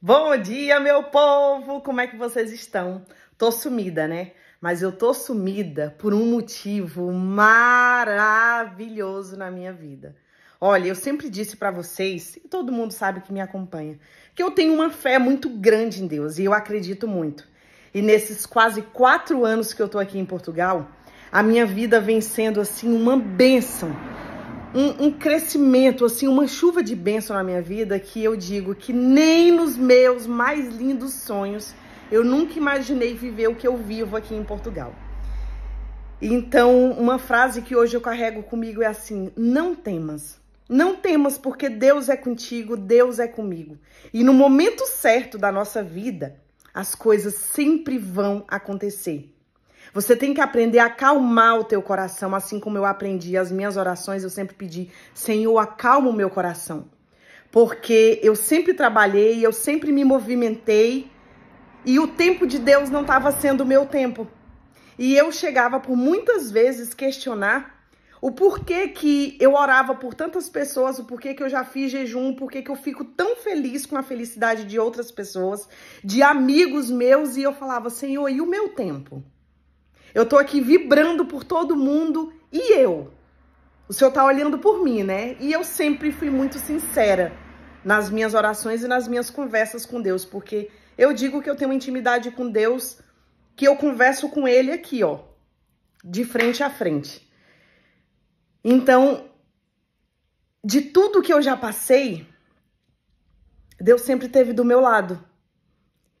Bom dia, meu povo! Como é que vocês estão? Tô sumida, né? Mas eu tô sumida por um motivo maravilhoso na minha vida. Olha, eu sempre disse para vocês, e todo mundo sabe que me acompanha, que eu tenho uma fé muito grande em Deus e eu acredito muito. E nesses quase quatro anos que eu tô aqui em Portugal, a minha vida vem sendo assim uma bênção um, um, crescimento, assim, uma chuva de bênção na minha vida que eu digo que nem nos meus mais lindos sonhos eu nunca imaginei viver o que eu vivo aqui em Portugal. Então, uma frase que hoje eu carrego comigo é assim: não temas. Não temas, porque Deus é contigo, Deus é comigo. E no momento certo da nossa vida, as coisas sempre vão acontecer. Você tem que aprender a acalmar o teu coração, assim como eu aprendi as minhas orações, eu sempre pedi, Senhor, acalma o meu coração. Porque eu sempre trabalhei, eu sempre me movimentei e o tempo de Deus não estava sendo o meu tempo. E eu chegava por muitas vezes questionar o porquê que eu orava por tantas pessoas, o porquê que eu já fiz jejum, o porquê que eu fico tão feliz com a felicidade de outras pessoas, de amigos meus, e eu falava, Senhor, e o meu tempo? Eu tô aqui vibrando por todo mundo e eu. O Senhor tá olhando por mim, né? E eu sempre fui muito sincera nas minhas orações e nas minhas conversas com Deus, porque eu digo que eu tenho intimidade com Deus, que eu converso com Ele aqui, ó, de frente a frente. Então, de tudo que eu já passei, Deus sempre esteve do meu lado.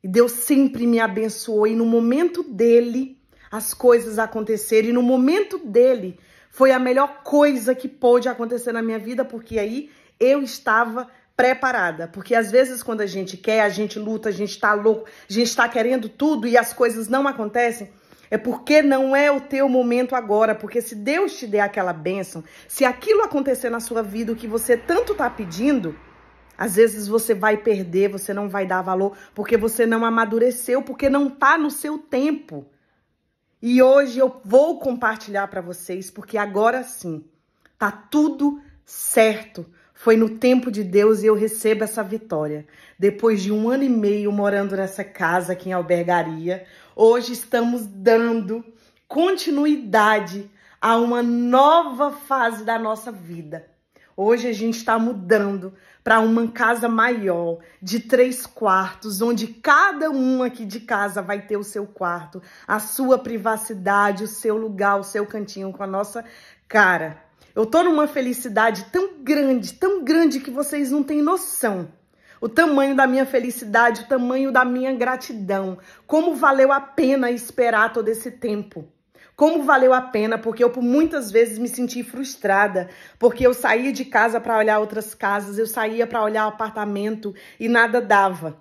E Deus sempre me abençoou. E no momento dele, as coisas acontecerem. E no momento dele, foi a melhor coisa que pôde acontecer na minha vida, porque aí eu estava preparada. Porque às vezes, quando a gente quer, a gente luta, a gente tá louco, a gente tá querendo tudo e as coisas não acontecem. É porque não é o teu momento agora. Porque se Deus te der aquela bênção, se aquilo acontecer na sua vida, o que você tanto tá pedindo. Às vezes você vai perder, você não vai dar valor, porque você não amadureceu, porque não tá no seu tempo. E hoje eu vou compartilhar para vocês, porque agora sim, tá tudo certo. Foi no tempo de Deus e eu recebo essa vitória. Depois de um ano e meio morando nessa casa aqui em Albergaria, hoje estamos dando continuidade a uma nova fase da nossa vida. Hoje a gente está mudando para uma casa maior, de três quartos, onde cada um aqui de casa vai ter o seu quarto, a sua privacidade, o seu lugar, o seu cantinho com a nossa cara. Eu tô numa felicidade tão grande, tão grande que vocês não têm noção. O tamanho da minha felicidade, o tamanho da minha gratidão. Como valeu a pena esperar todo esse tempo como valeu a pena, porque eu por muitas vezes me senti frustrada, porque eu saía de casa para olhar outras casas, eu saía para olhar o apartamento e nada dava.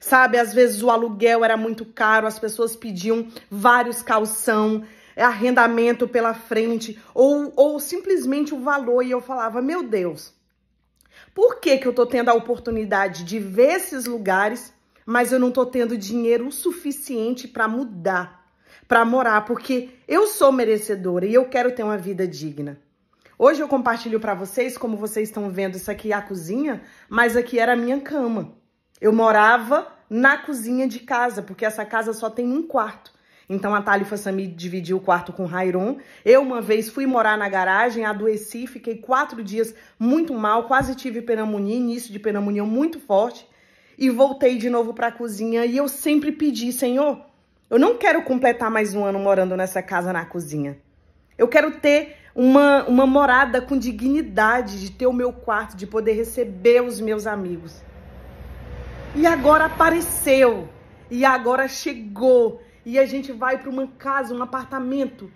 Sabe, às vezes o aluguel era muito caro, as pessoas pediam vários calção, é, arrendamento pela frente, ou, ou simplesmente o valor, e eu falava, meu Deus, por que, que eu tô tendo a oportunidade de ver esses lugares, mas eu não tô tendo dinheiro o suficiente para mudar? para morar, porque eu sou merecedora e eu quero ter uma vida digna. Hoje eu compartilho para vocês, como vocês estão vendo, isso aqui é a cozinha, mas aqui era a minha cama. Eu morava na cozinha de casa, porque essa casa só tem um quarto. Então a Thalifa Sami dividiu o quarto com o Rairon. Eu uma vez fui morar na garagem, adoeci, fiquei quatro dias muito mal, quase tive pneumonia, início de pneumonia muito forte. E voltei de novo para a cozinha e eu sempre pedi, Senhor, eu não quero completar mais um ano morando nessa casa na cozinha. Eu quero ter uma, uma morada com dignidade, de ter o meu quarto, de poder receber os meus amigos. E agora apareceu, e agora chegou, e a gente vai para uma casa, um apartamento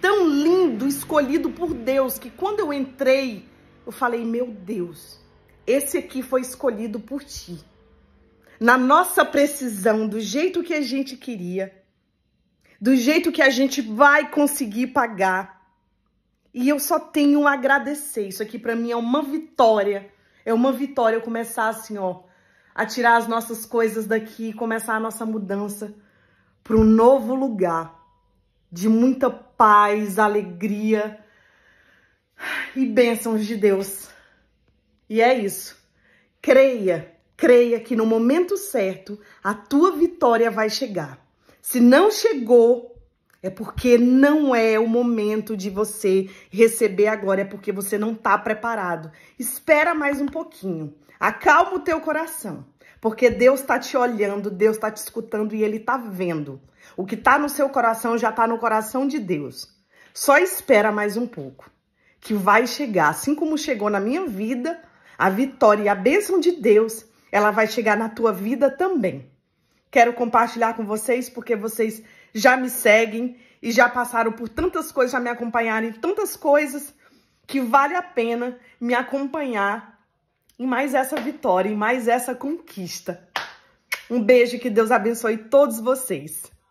tão lindo, escolhido por Deus, que quando eu entrei, eu falei: Meu Deus, esse aqui foi escolhido por ti na nossa precisão, do jeito que a gente queria, do jeito que a gente vai conseguir pagar. E eu só tenho a agradecer. Isso aqui para mim é uma vitória. É uma vitória eu começar assim, ó, a tirar as nossas coisas daqui, começar a nossa mudança para um novo lugar de muita paz, alegria e bênçãos de Deus. E é isso. Creia Creia que no momento certo a tua vitória vai chegar. Se não chegou, é porque não é o momento de você receber agora, é porque você não está preparado. Espera mais um pouquinho. Acalma o teu coração, porque Deus está te olhando, Deus está te escutando e Ele está vendo. O que está no seu coração já está no coração de Deus. Só espera mais um pouco, que vai chegar, assim como chegou na minha vida, a vitória e a bênção de Deus ela vai chegar na tua vida também. Quero compartilhar com vocês porque vocês já me seguem e já passaram por tantas coisas, já me acompanharam em tantas coisas que vale a pena me acompanhar em mais essa vitória, em mais essa conquista. Um beijo, que Deus abençoe todos vocês.